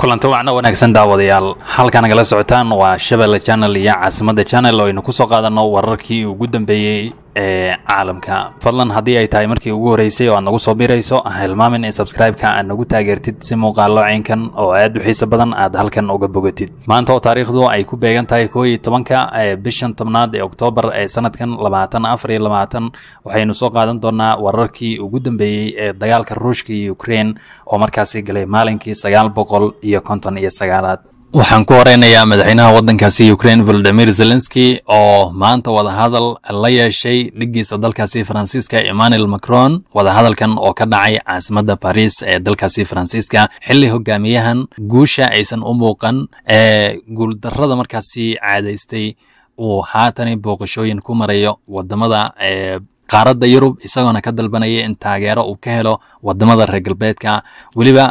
kulanti wacna wanaagsan daawadayaal halka nagala socotaan waa shabelle channel iyo caasimadda channel oo aynu ku soo qaadanno wararkii ugu dambeeyey ee caalamka fadlan haddii ay tahay markii ugu horreysay oo aad nagu soo birayso hilmaamin in sabscribe aad nagu taageertid si muuqaallo ceenkan oo aad u xiiso badan aad halkan uga bogatid maanta oo taariikhdu ay ku beegan tahay koo iyo tobanka bishan tobnaad ee oktoobar ee sanadkan labaatan afar iyo labaatan waxaynu soo qaadan doonaa wararkii ugu dambeeyey ee dagaalka ruushka iyo ukraine oo markaasi galay maalinkii sagaal boqol iyo konton iyo sagaalaad waxaan ku horeynayaa madaxweynaha waddankaasi ukraine volodimir zelenski oo maanta wadahadal la yeeshay dhiggiisa dalkaasi faransiiska emmanuel macron wadahadalkan oo ka dhacay caasimadda baris ee dalkaasi faransiiska xilli hogaamiyahan guusha aysan u muuqan ee guuldarada markaasi caadaystay uu haatani booqashooyin ku marayo wadamada ee qaaradda yurub isagoona ka dalbanaya in taageero uu ka helo wadamada reer galbeedka weliba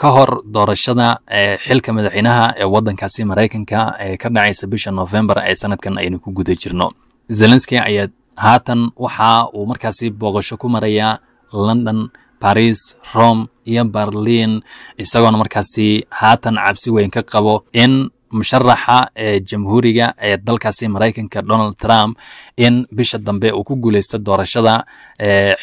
ka hor doorashada xilka madaxweynaha ee wadankaasi maraykanka ee ka dhacaysa bisha novembar ee sanadkan aynu ku guda jirno zelenski ayaa haatan waxa uu markaasi booqasho ku marayaa london baris rome iyo berliin isagoona markaasi haatan cabsi weyn ka qabo in musharaxa ee jamhuuriga ee dalkaasi maraykanka donald trump in bisha dambe uu ku guuleysta doorashada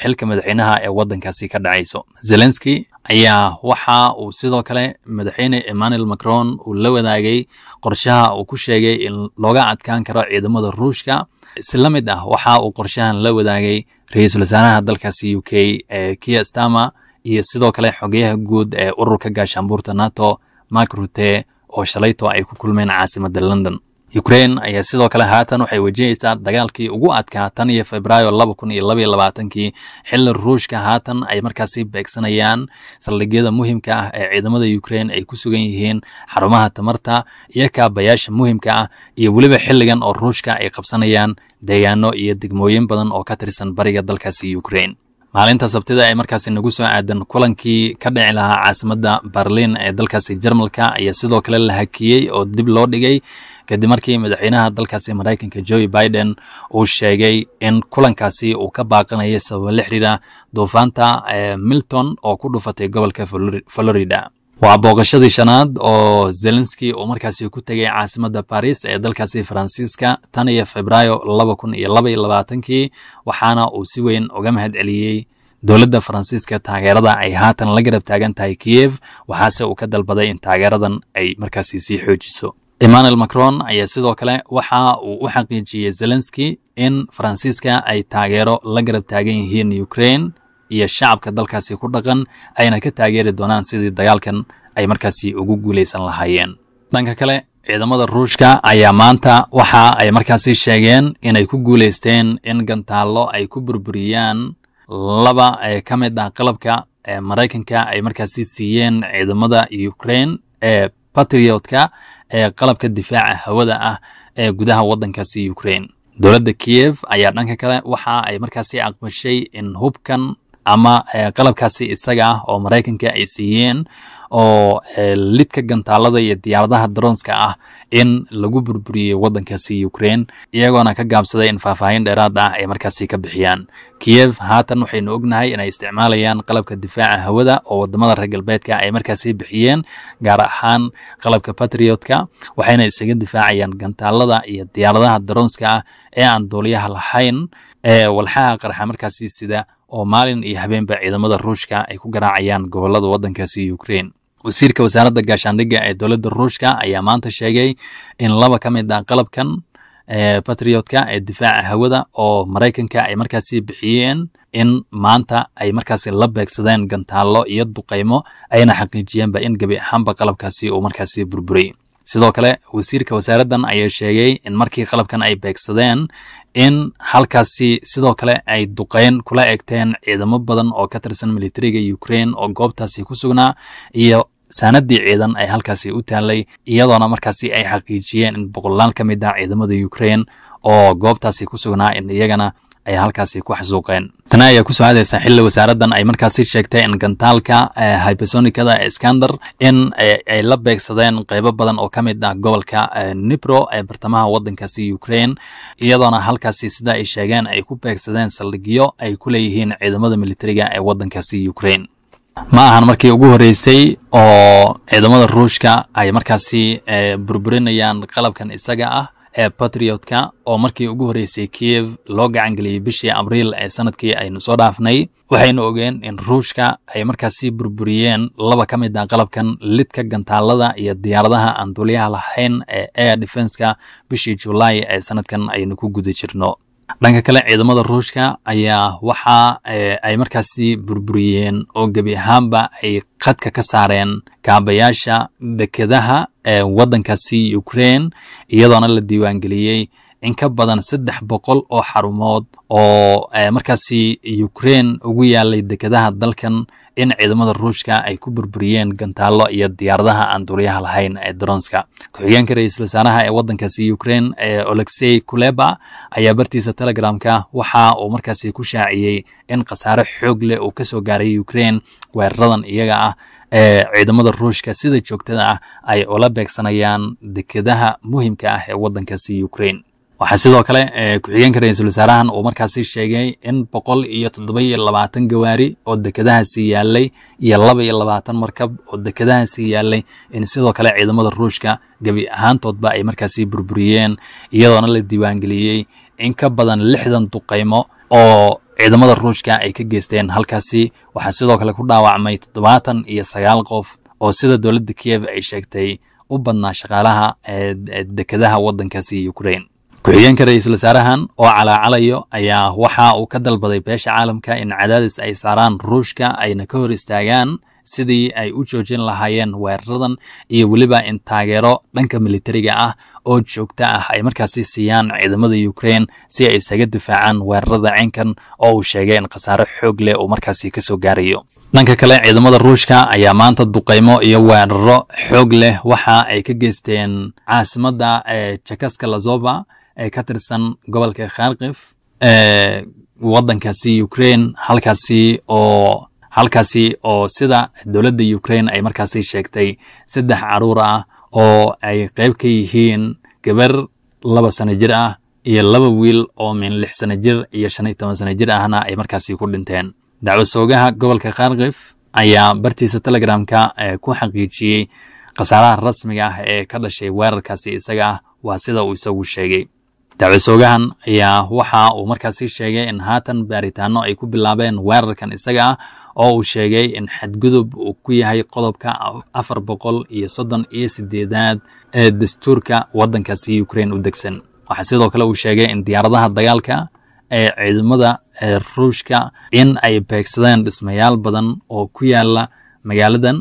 xilka madaxweynaha ee wadankaasi ka dhacayso zelenski ayaa waxa uu sidoo kale madaxweyne emmanuel macron uu la wadaagay qorshaha uu ku sheegay in looga adkaan karo ciidamada ruushka isla mid ah waxa uu qorshahan la wadaagay ra-iisul wasaaraha dalkaasi u k ee kiya stama iyo sidoo kale xogeyaha guud ee ururka gaashaanbuurta nato mark rute oo shalayto ay ku kulmeen caasimada london ukrain ayaa sidoo kale haatan waxay wajahaysaa dagaalkii ugu adkaa tan iyo febraayo laba kun iyo labaiyo labaatankii xilli ruushka haatan ay markaasi beegsanayaan saldhigyada muhimka ah ee ciidamada ukrain ay ku sugan yihiin xarumaha tamarta iyo kaabayaasha muhimka ah iyo weliba xilligan oo ruushka ay qabsanayaan deegaano iyo degmooyin badan oo ka tirsan bariga dalkaasi ukrain maalinta sabtida ee markaasi nagu soo aadan kulankii ka dhici lahaa caasimadda berlin ee dalkaasi jarmalka ayaa sidoo kale la hakiyey oo dib loo dhigay kadib markii madaxweynaha dalkaasi maraykanka joe biden uu sheegay in kulankaasi uu ka baaqanayo sababo la xiriira duufaanta eh, milton oo ku dhufatay gobolka florida waa booqashadii shanaad oo zelenski uu markaasi ku tegay caasimadda baris ee dalkaasi faransiiska tan iyo febraayo laba kun iyo laba iyo labaatankii waxaana uu si weyn uga mahad celiyey dowladda faransiiska taageerada ay haatan la garab taagan tahay kiyev waxaase uu ka dalbaday in taageeradan ay markaasi sii xoojiso emmanuel macron ayaa sidoo kale waxa uu u xaqiijiyey zelenski in faransiiska ay taageero la garab taagan yihiin ukraine iyo shacabka dalkaasi ku dhaqan ayna ka taageeri doonaan sidii dagaalkan ay markaasi ugu guulaysan lahaayeen dhanka kale ciidamada ruushka ayaa maanta waxa ay markaasi sheegeen inay ku guulaysteen in gantaallo ay ku burburiyaan laba ee eh, ka mid ah qalabka ee eh, maraykanka ay markaasi siiyeen ciidamada ukrain ee eh, patriyotka ee qalabka difaaca hawada ah ee gudaha waddankaasi ukraine dowladda kiyev ayaa dhanka kale waxa ay markaasi aqbashay in hubkan ama eh, qalabkaasi isaga ah oo maraykanka ay siiyeen oo eh, lidka gantaalada iyo diyaaradaha dronska ah in lagu burburiyey waddankaasi ukraine iyagoona ka gaabsaday in faahfaahin dheeraad ah ay markaasi ka bixiyaan kiyev haatan waxaynu ognahay inay isticmaalayaan qalabka difaaca hawada oo wadamada reer galbeedka ay markaasi bixiyeen gaar ahaan qalabka batriotka waxayna isaga difaacayaan gantaalada iyo diyaaradaha dronska ah ee aan duuliyaha lahayn ee eh, walxaha qarxa markaasi sida oo maalin iyo habeenba ciidamada ruushka ay ku garaacayaan gobollada waddankaasi ukraine wasiirka wasaaradda gaashaandhigga ee dowladda ruushka ayaa maanta sheegay in laba ka mid ah qalabkan patriotka ee difaaca hawada oo maraykanka ay markaasi bixiyeen in maanta ay markaasi la beegsadeen gantaallo iyo duqeymo ayna xaqiijiyeenba in gebi ahaanba qalabkaasi uu markaasi burburay sidoo kale wasiirka wasaaraddan ayaa sheegay in markii qalabkan ay beegsadeen in halkaasi sidoo kale ay duqeyn kula egteen ciidamo badan oo ka tirsan militariga ukrain oo goobtaasi ku sugnaa iyo saanadii ciidan ay halkaasi u taallay iyadoona markaasi ay xaqiijiyeen in boqolaal ka mid ah ciidamada ukrain oo goobtaasi ku sugnaa in iyagana ayaa halkaasi ku xasuuqeen tana ayaa kusoo hadaysa xilli wasaaraddan ay markaasi sheegteen gantaalka eh, hypersonicada skander in eh, ay la beegsadeen qeybo badan oo ka mid ah gobolka eh, nibro ee bartamaha waddankaasi ukraine iyadoona halkaasi sida ay sheegeen ay ku beegsadeen saldhigyo ay ku leeyihiin ciidamada militariga ee waddankaasi ukraine ma ahan markii ugu horreysay oo ciidamada ruushka ay markaasi burburinayaan qalabkan isaga ah ee patriotka oo markii ugu horreysay kiyev loo gacangeliyey bishii abriil ee sanadkii aynu soo dhaafnay waxaynu ogeen in ruushka ay markaasi burburiyeen laba ka mid a ah qalabkan lidka gantaalada iyo diyaaradaha aan duliyaha lahayn ee air defenska bishii julaay ee sanadkan aynu ku guda jirno dhanka kale ciidamada ruushka ayaa waxaa ay markaasi burburiyeen oo gebi ahaanba ay khadka ka saareen kaabayaasha dekedaha wadankaasi ukrain iyadoona la diiwaangeliyey in ka badan saddex boqol oo xarumood oo markaasi ukraine ugu yaalay dekedaha dalkan in ciidamada ruushka ay ku burburiyeen gantaallo iyo diyaaradaha aan duuriyaha lahayn ee dronska ku-xigeenka ra-iisul wasaaraha ee waddankaasi ukraine ee olexey kuleba ayaa bartiisa telegramka waxa uu markaasi ku shaaciyey in khasaare xoog leh uu ka soo gaaray ukraine weeraradan iyaga ah ciidamada ruushka sida joogtada ah ay ula beegsanayaan dekedaha muhimka ah ee waddankaasi ukrain waxaa sidoo kale ku-xigeenka ra-iisul wasaarahan uu markaasi sheegay in boqol iyo toddoba-iyo labaatan gawaari oo dekedahaasi yaalay iyo laba iyo labaatan markab oo dekedahaasi yaallay in sidoo kale ciidamada ruushka gebi ahaantoodba ay markaasi burburiyeen iyadoona la diiwaangeliyey in ka badan lixdan duqaymo oo ciidamada ruushka ay ka geysteen halkaasi waxaa sidoo kale ku dhaawacmay toddobaatan iyo sagaal qof oo sida dowladda kiyev ay sheegtay u badnaa shaqaalaha dekedaha waddankaasi ukraine ku-xigeenka ra-iisul wasaarahan oo calaacalayo ayaa waxa uu ka dalbaday beesha caalamka in cadaadis ay saaraan ruushka ayna ka hor istaagaan sidii ay u joojin lahaayeen weeraradan iyo weliba in taageero dhanka militariga ah oo joogta ah ay markaasi siiyaan ciidamada ukraine si ay isaga difaacaan weerarada cinkan oo uu sheegay in khasaaro xoog leh uu markaasi kasoo gaarayo dhanka kale ciidamada ruushka ayaa maanta duqaymo iyo weeraro xoog leh waxa ay ka geysteen caasimadda jakaska eh, lazova ee eh, ka tirsan gobolka kharkif ee eh, wadankaasi ukraine halkaasi oo halkaasi oo sida dowladda ukrain ay markaasi sheegtay saddex caruur ah oo ay qayb ka yihiin gabar laba sano jir ah iyo laba wiil oo min lix sano jir iyo shan iyo toban sano jir ahna ay markaasi ku dhinteen dacwo gobolka kharkif ayaa bartiisa telegramka eh, ku xaqiijiyey khasaaraha rasmiga ah ee ka dhashay weerarkaasi isaga ah waa sida uu isagu sheegay daacwadsogahan ayaa waxa uu markaasi sheegay in haatan baaritaano ay ku bilaabeen weerarkan isaga ah oo uu sheegay in xadgudub uu ku yahay qodobka afar boqol iyo soddon iyo sideedaad ee dastuurka waddankaasi ukraine u degsan waxaa sidoo kale uu sheegay in diyaaradaha dagaalka ee ciidamada ee ruushka in ay beegsadeen dhismayaal badan oo ku yaala magaaladan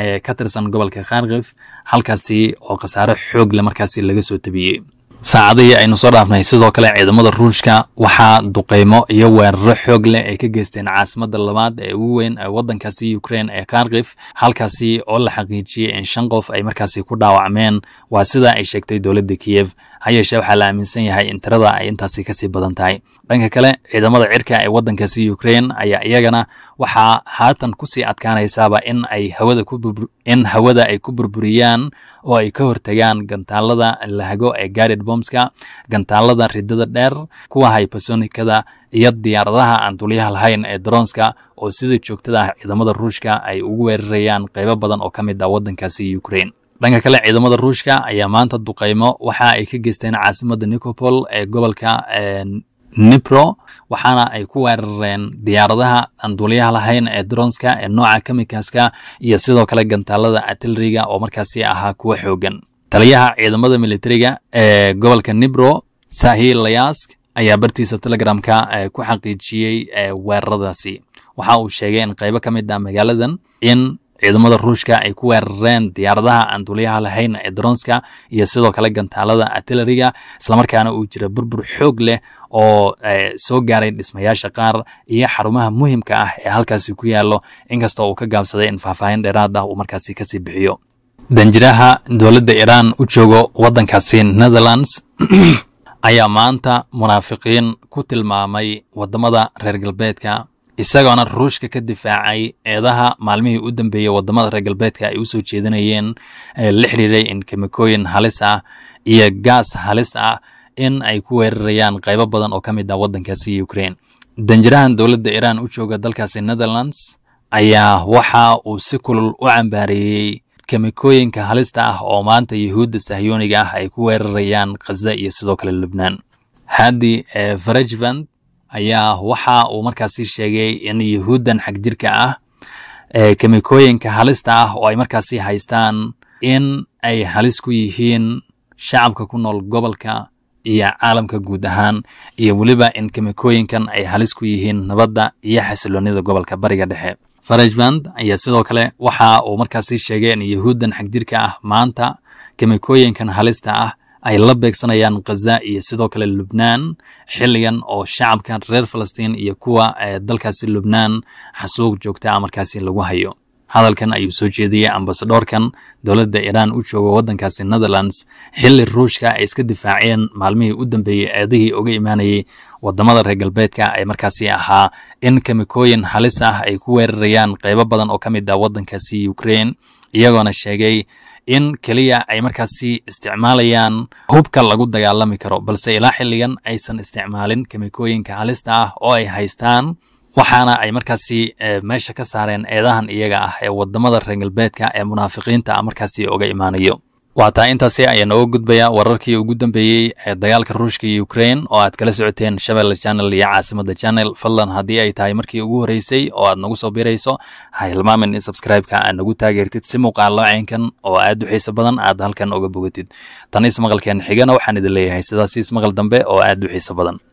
ee ka tirsan gobolka kharkif halkaasi oo khasaare xoogle markaasi laga soo tabiyey saacadihii aynu soo dhaafnay sidoo kale ciidamada ruushka waxaa duqeymo iyo weeraro xoog leh ay ka geysteen caasimada labaad ee ugu weyn ee waddankaasi ukraine ee kharkif halkaasi oo la xaqiijiyey in shan qof ay markaasi ku dhaawacmeen waa sida ay sheegtay dowladda kiyev ha yeeshee waxaa la aaminsan yahay in tirada ay intaasi kasii badan tahay dhanka kale ciidamada cirka ee waddankaasi ukrain ayaa iyagana waxaa haatan kusii adkaanaysaaba in ay hawada in hawada ay ku burburiyaan oo ay ka hortagaan gantaalada lahago ee garid bomska gantaalada ridada dheer kuwa hypersonikada iyo diyaaradaha aan dulyaha lahayn ee dronska oo sida joogtada ah ciidamada ruushka ay ugu weerarayaan qeybo badan oo ka mid ah waddankaasi ukrain dhanka kale ciidamada ruushka ayaa maanta duqeymo waxa ay ka geysteen caasimada nicopol ee gobolka nipro waxaana ay ku weerareen diyaaradaha aan duuliyaha lahayn ee dronska ee nooca kamikaska iyo sidoo kale gantaalada atilriga oo markaasi ahaa kuwa xoogan taliyaha ciidamada militariga ee gobolka nibro sahil layask ayaa bartiisa telegramka ku xaqiijiyey weeraradaasi waxa uu sheegay in qaybo ka mid ah magaaladan in ciidamada ruushka ay ku weerareen diyaaradaha aan duuliyaha lahayn ee dronska iyo sidoo kale gantaalada artilleriga islamarkaana uu jira burbur xoog leh oo eh, soo gaaray dhismayaasha qaar iyo xarumaha muhimka ah ee halkaasi ku yaallo inkastoo uu ka gaabsaday in faahfaahin dheeraad ah uu markaasi kasii bixiyo danjiraha dowladda iiraan u joogo waddankaasi netherlands ayaa maanta munaafiqiin ku tilmaamay waddamada reer galbeedka isagoona ruushka ka difaacay eedaha maalmihii u dambeeyey wadamada reer galbeedka ay usoo jeedinayeen la xiriiray in kemikooyin halis ah iyo gaas halis ah in ay ku weerarayaan qaybo badan oo ka mid ah waddankaasi ukraine danjirahan dowladda iiraan u jooga dalkaasi netherlands ayaa waxa uu si kulul u cambaareeyey kemikooyinka halista ah oo maanta yuhuudda sahyooniga ah ay ku weerarayaan khaza iyo sidoo kale lubnaan haddii farajvant eh, ayaa waxa uu markaasi sheegay in yuhuuddan xagjirka ah ee kemikooyinka halista ah oo ay markaasi haystaan in ay halis ku yihiin shacabka ku nool gobolka iyo caalamka guud ahaan iyo weliba in kemikooyinkan ay halis ku yihiin nabadda iyo xasiloonnida gobolka bariga dhexe farajmand ayaa sidoo kale waxa uu markaasi sheegay in yuhuuddan xagjirka ah maanta kemikooyinkan halista ah ay la beegsanayaan khaza iyo sidoo kale lubnaan xilligan oo shacabka reer falastiin iyo kuwa ee eh, dalkaasi lubnaan xasuuq joogta amarkaasi ah lagu hayo hadalkan ayuu soo jeediyey ambasadoorkan dowladda iiraan u jooga waddankaasi netherlands xilli ruushka ay iska difaaceen maalmihii u dambeeyey eedihii uga imaanayay waddamada reer galbeedka ee markaasi ahaa in kemikooyin halis ah ay ku weerarayaan qaybo badan oo ka mid a ah waddankaasi ukraine iyagoona sheegay in keliya ay markaasi isticmaalayaan hubka lagu dagaalami karo balse ilaa xilligan aysan isticmaalin kemikooyinka halista ah oo ay haystaan waxaana ay markaasi eh, meesha ka saareen eedahan iyaga ah ee wadamada reer galbeedka ee munaafiqiinta ah markaasi oga imaanayo waa taa intaasi ayaa nooga gudbaya wararkii ugu dambeeyey ee dagaalka ruushka iyo ukrain oo aad kala socoteen shabeelle janel iyo caasimadda janel fadlan haddii ay tahay markii ugu horreysay oo aad nagu soo birayso ha hilmaamin in sabskribeka aad nagu taageertid si muuqaallo caynkan oo aad u xiiso badan aad halkan oga bogatid tan ismaqalkeen xigana waxaan idin leeyahay sidaasi ismaqal dambe oo aad u xiiso badan